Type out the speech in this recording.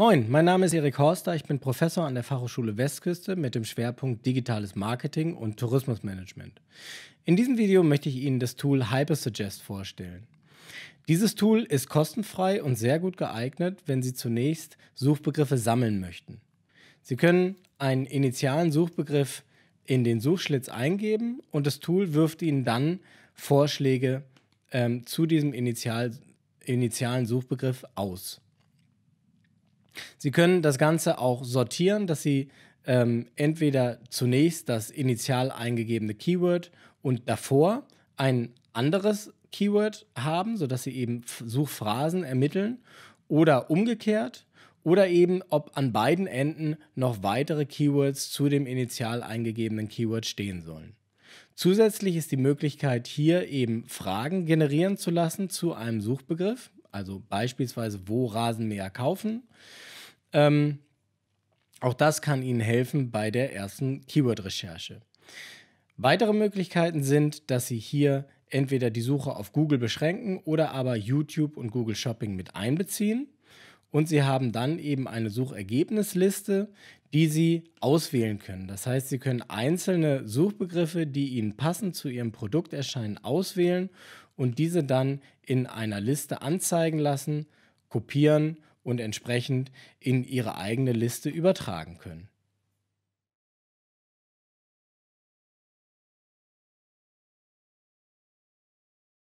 Moin, mein Name ist Erik Horster, ich bin Professor an der Fachhochschule Westküste mit dem Schwerpunkt Digitales Marketing und Tourismusmanagement. In diesem Video möchte ich Ihnen das Tool Hypersuggest vorstellen. Dieses Tool ist kostenfrei und sehr gut geeignet, wenn Sie zunächst Suchbegriffe sammeln möchten. Sie können einen initialen Suchbegriff in den Suchschlitz eingeben und das Tool wirft Ihnen dann Vorschläge ähm, zu diesem initial, initialen Suchbegriff aus. Sie können das Ganze auch sortieren, dass Sie ähm, entweder zunächst das initial eingegebene Keyword und davor ein anderes Keyword haben, sodass Sie eben Suchphrasen ermitteln oder umgekehrt oder eben ob an beiden Enden noch weitere Keywords zu dem initial eingegebenen Keyword stehen sollen. Zusätzlich ist die Möglichkeit hier eben Fragen generieren zu lassen zu einem Suchbegriff, also beispielsweise, wo Rasenmäher kaufen. Ähm, auch das kann Ihnen helfen bei der ersten Keyword-Recherche. Weitere Möglichkeiten sind, dass Sie hier entweder die Suche auf Google beschränken oder aber YouTube und Google Shopping mit einbeziehen. Und Sie haben dann eben eine Suchergebnisliste, die Sie auswählen können. Das heißt, Sie können einzelne Suchbegriffe, die Ihnen passend zu Ihrem Produkt erscheinen, auswählen und diese dann in einer Liste anzeigen lassen, kopieren und entsprechend in Ihre eigene Liste übertragen können.